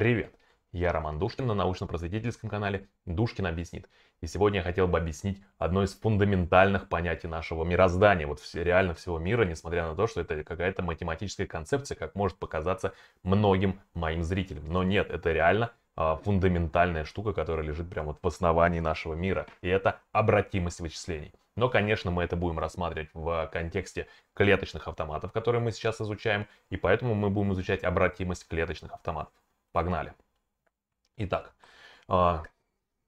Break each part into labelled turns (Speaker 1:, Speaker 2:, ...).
Speaker 1: Привет! Я Роман Душкин на научно-просветительском канале «Душкин объяснит». И сегодня я хотел бы объяснить одно из фундаментальных понятий нашего мироздания, вот реально всего мира, несмотря на то, что это какая-то математическая концепция, как может показаться многим моим зрителям. Но нет, это реально а, фундаментальная штука, которая лежит прямо вот в основании нашего мира. И это обратимость вычислений. Но, конечно, мы это будем рассматривать в контексте клеточных автоматов, которые мы сейчас изучаем, и поэтому мы будем изучать обратимость клеточных автоматов. Погнали. Итак, а,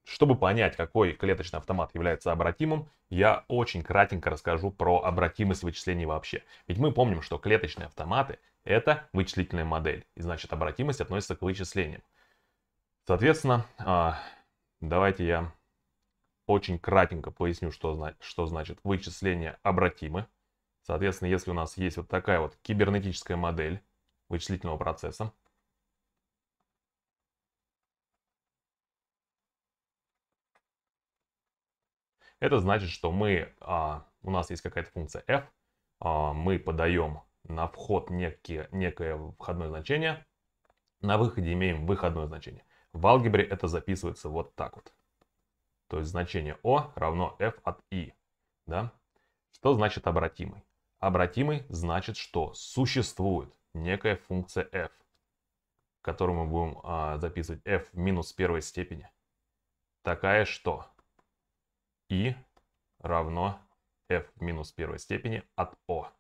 Speaker 1: чтобы понять, какой клеточный автомат является обратимым, я очень кратенько расскажу про обратимость вычислений вообще. Ведь мы помним, что клеточные автоматы — это вычислительная модель, и значит обратимость относится к вычислениям. Соответственно, а, давайте я очень кратенько поясню, что, что значит вычисление обратимы. Соответственно, если у нас есть вот такая вот кибернетическая модель вычислительного процесса, Это значит, что мы, а, у нас есть какая-то функция f, а, мы подаем на вход некие, некое входное значение, на выходе имеем выходное значение. В алгебре это записывается вот так вот. То есть значение O равно f от i. Да? Что значит обратимый? Обратимый значит, что существует некая функция f, которую мы будем а, записывать f в минус первой степени. Такая что? и равно f минус первой степени от O.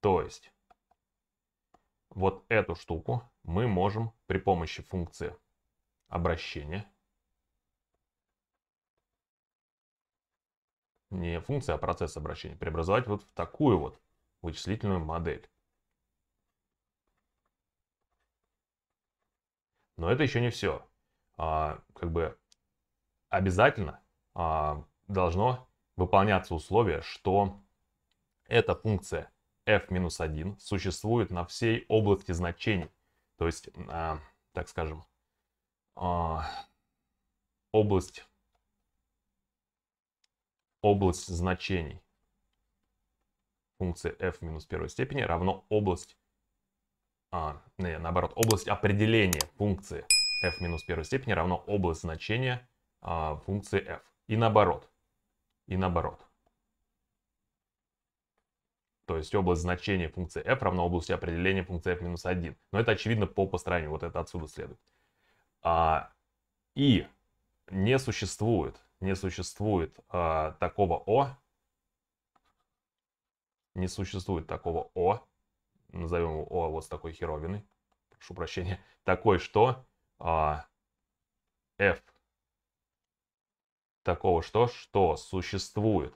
Speaker 1: То есть вот эту штуку мы можем при помощи функции обращения, не функция, а процесс обращения, преобразовать вот в такую вот вычислительную модель. Но это еще не все. А, как бы обязательно а, должно выполняться условие, что эта функция f-1 существует на всей области значений. То есть, э, так скажем, э, область, область значений функции f минус первой степени равно область, а, не, наоборот, область определения функции f минус первой степени равно область значения а, функции f. И наоборот, и наоборот. То есть область значения функции f равна области определения функции f минус 1. Но это очевидно по построению, вот это отсюда следует. А, и не существует, не существует а, такого о, не существует такого О, назовем его О вот с такой херовиной, прошу прощения, такой, что а, F такого что, что существует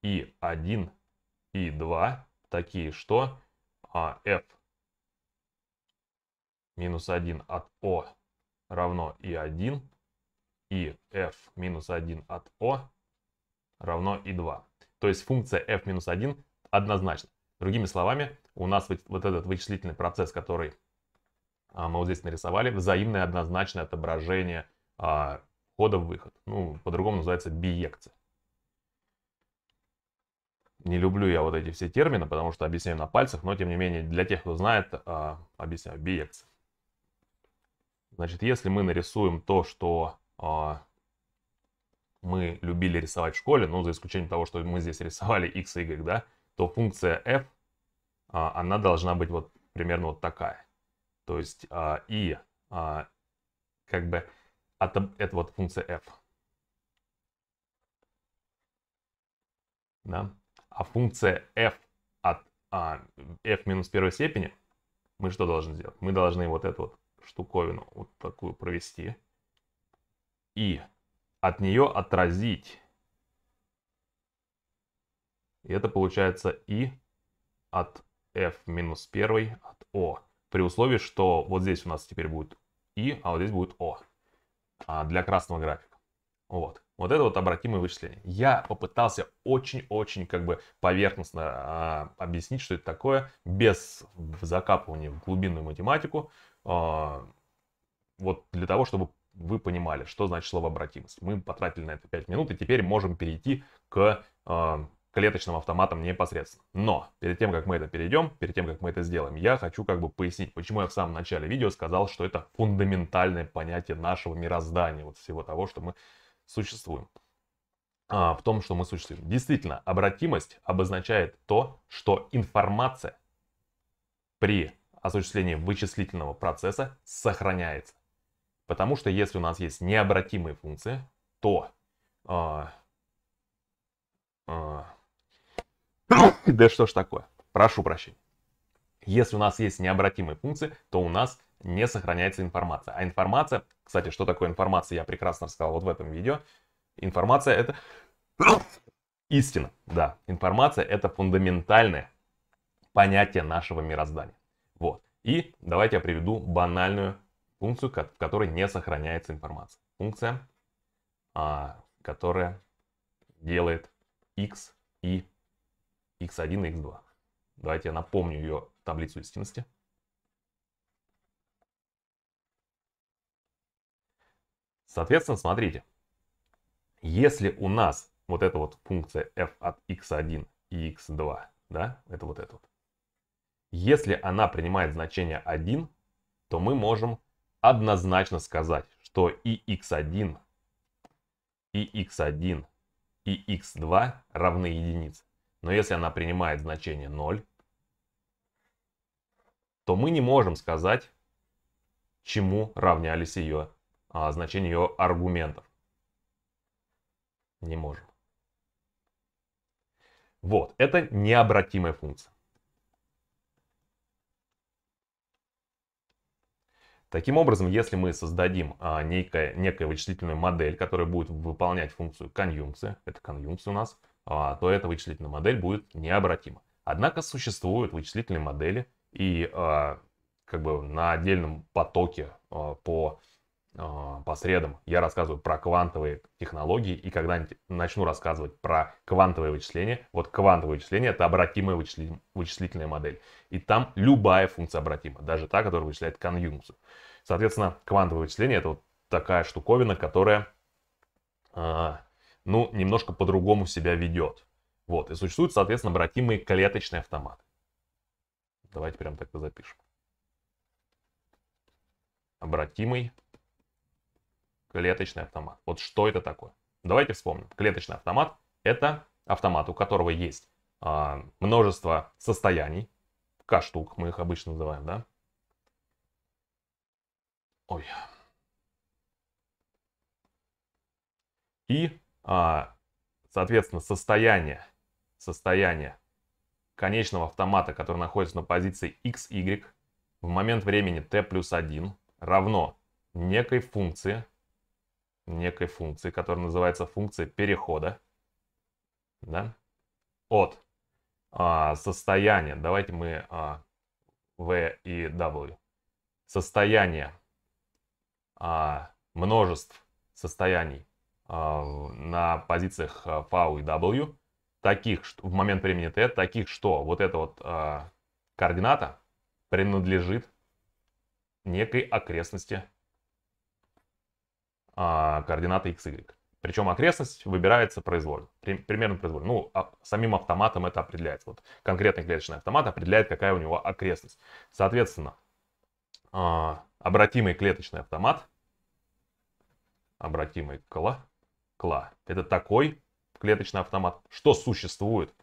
Speaker 1: и 1, и 2, такие что а, f минус 1 от O равно и 1, и f минус 1 от O равно и 2. То есть функция f минус 1 однозначна. Другими словами, у нас вот этот вычислительный процесс, который а, мы вот здесь нарисовали, взаимное однозначное отображение а, входа в выход. Ну, по-другому называется биекция. Не люблю я вот эти все термины, потому что объясняю на пальцах, но тем не менее, для тех, кто знает, а, объясняю, биекция. Значит, если мы нарисуем то, что а, мы любили рисовать в школе, ну, за исключением того, что мы здесь рисовали x и y, да, то функция f, а, она должна быть вот примерно вот такая. То есть, и как бы от, а это вот функция f. Да? А функция f от а, f минус первой степени, мы что должны сделать? Мы должны вот эту вот штуковину вот такую провести и от нее отразить. И это получается и от f минус первой от o. При условии, что вот здесь у нас теперь будет и, а вот здесь будет o. А, для красного графика. Вот. Вот это вот обратимое вычисление. Я попытался очень-очень как бы поверхностно а, объяснить, что это такое, без закапывания в глубинную математику. А, вот для того, чтобы вы понимали, что значит слово обратимость. Мы потратили на это 5 минут, и теперь можем перейти к а, клеточным автоматом непосредственно. Но перед тем, как мы это перейдем, перед тем, как мы это сделаем, я хочу как бы пояснить, почему я в самом начале видео сказал, что это фундаментальное понятие нашего мироздания, вот всего того, что мы существуем. А, в том, что мы существуем. Действительно, обратимость обозначает то, что информация при осуществлении вычислительного процесса сохраняется. Потому что если у нас есть необратимые функции, то а, а, да что ж такое, прошу прощения. Если у нас есть необратимые функции, то у нас не сохраняется информация. А информация, кстати, что такое информация, я прекрасно рассказал вот в этом видео. Информация это истина, да. Информация это фундаментальное понятие нашего мироздания. Вот. И давайте я приведу банальную функцию, в которой не сохраняется информация. Функция, а, которая делает x и x1 и x2. Давайте я напомню ее таблицу истинности. Соответственно, смотрите, если у нас вот эта вот функция f от x1 и x2, да, это вот это вот. Если она принимает значение 1, то мы можем однозначно сказать, что и x1, и x1, и x2 равны единице. Но если она принимает значение 0, то мы не можем сказать, чему равнялись ее а, значения ее аргументов. Не можем. Вот, это необратимая функция. Таким образом, если мы создадим а, некое, некую вычислительную модель, которая будет выполнять функцию конъюнкции, это конъюнкция у нас, а, то эта вычислительная модель будет необратима. Однако существуют вычислительные модели, и а, как бы на отдельном потоке а, по, по средам я рассказываю про квантовые технологии, и когда начну рассказывать про квантовые вычисления, вот квантовые вычисления — это обратимая вычислительная модель. И там любая функция обратима, даже та, которая вычисляет конъюнкцию. Соответственно, квантовые вычисления это вот такая штуковина, которая ну, немножко по-другому себя ведет. Вот, и существуют, соответственно, обратимые клеточные автоматы. Давайте прям так и запишем. Обратимый клеточный автомат. Вот что это такое? Давайте вспомним. Клеточный автомат – это автомат, у которого есть а, множество состояний. К штук мы их обычно называем, да? Ой. И а, соответственно, состояние, состояние конечного автомата, который находится на позиции x, y, в момент времени t плюс 1 равно некой функции, некой функции, которая называется функция перехода, да, от а, состояния, давайте мы а, v и w, состояние а, множеств состояний Э, на позициях V э, и W, таких, что, в момент времени t, таких, что вот эта вот э, координата принадлежит некой окрестности э, координаты xy. Причем окрестность выбирается произвольно, при, примерно произвольно. Ну, а, самим автоматом это определяется. Вот конкретный клеточный автомат определяет, какая у него окрестность. Соответственно, э, обратимый клеточный автомат, обратимый кола, Кла. Это такой клеточный автомат, что существует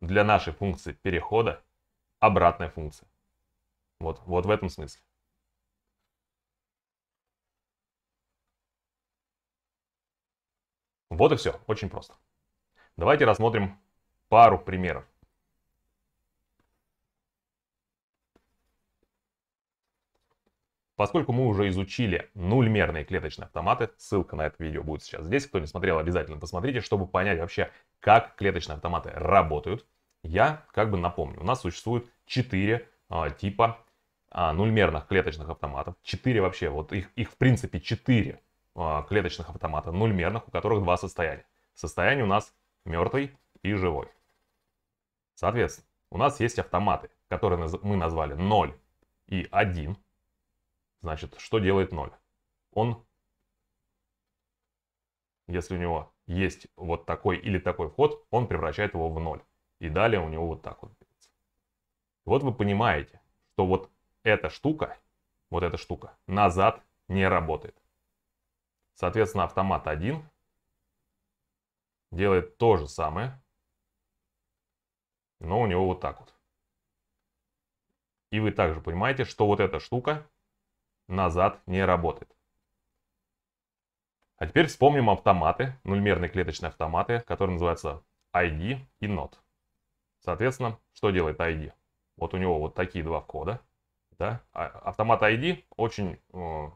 Speaker 1: для нашей функции перехода обратная функция. Вот, вот в этом смысле. Вот и все, очень просто. Давайте рассмотрим пару примеров. Поскольку мы уже изучили нульмерные клеточные автоматы, ссылка на это видео будет сейчас здесь. Кто не смотрел, обязательно посмотрите, чтобы понять вообще, как клеточные автоматы работают. Я как бы напомню, у нас существует 4 а, типа а, нульмерных клеточных автоматов. 4 вообще, вот их, их в принципе 4 а, клеточных автомата, нульмерных, у которых два состояния. Состояние у нас мертвый и живой. Соответственно, у нас есть автоматы, которые мы назвали 0 и 1 Значит, что делает 0? Он, если у него есть вот такой или такой вход, он превращает его в 0. И далее у него вот так вот. Вот вы понимаете, что вот эта штука, вот эта штука, назад не работает. Соответственно, автомат 1 делает то же самое, но у него вот так вот. И вы также понимаете, что вот эта штука назад не работает. А теперь вспомним автоматы, нульмерные клеточные автоматы, которые называются ID и NOT. Соответственно, что делает ID? Вот у него вот такие два входа. Да? А автомат ID очень э,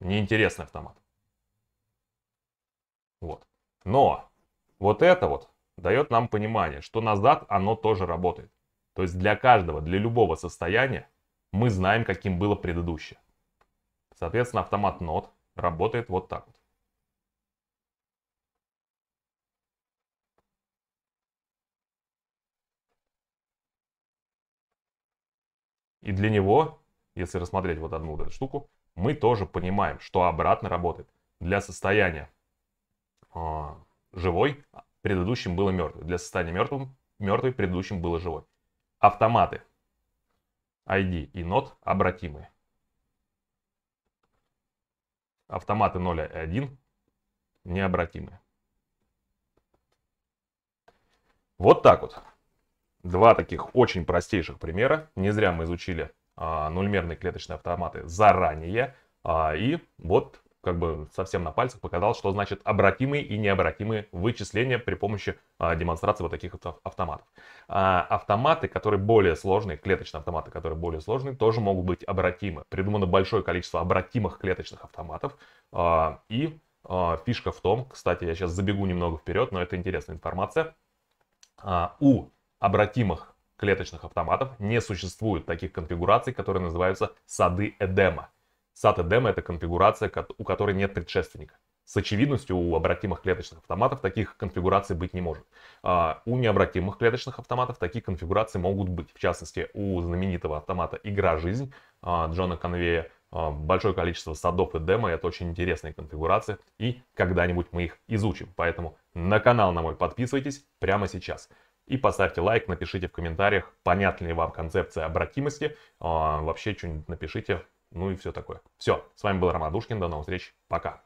Speaker 1: неинтересный автомат. Вот. Но вот это вот дает нам понимание, что назад оно тоже работает. То есть для каждого, для любого состояния мы знаем, каким было предыдущее. Соответственно, автомат нот работает вот так вот. И для него, если рассмотреть вот одну вот эту штуку, мы тоже понимаем, что обратно работает. Для состояния э, живой предыдущим было мертвый. Для состояния мертвым, мертвый предыдущим было живой. Автоматы ID и нот обратимы. Автоматы 0 и 1 необратимы. Вот так вот. Два таких очень простейших примера. Не зря мы изучили а, нульмерные клеточные автоматы заранее. А, и вот как бы совсем на пальцах показал, что значит обратимые и необратимые вычисления при помощи а, демонстрации вот таких вот автоматов. А, автоматы, которые более сложные, клеточные автоматы, которые более сложные, тоже могут быть обратимы. Придумано большое количество обратимых клеточных автоматов. А, и а, фишка в том, кстати, я сейчас забегу немного вперед, но это интересная информация. А, у обратимых клеточных автоматов не существует таких конфигураций, которые называются сады Эдема. SATA Demo — это конфигурация, у которой нет предшественника. С очевидностью у обратимых клеточных автоматов таких конфигураций быть не может. А у необратимых клеточных автоматов такие конфигурации могут быть. В частности, у знаменитого автомата «Игра жизнь» а, Джона Конвея а, большое количество садов и демо. Это очень интересные конфигурации, и когда-нибудь мы их изучим. Поэтому на канал на мой подписывайтесь прямо сейчас. И поставьте лайк, напишите в комментариях, понятна ли вам концепция обратимости. вообще что-нибудь напишите, ну и все такое. Все, с вами был Роман Душкин, до новых встреч, пока.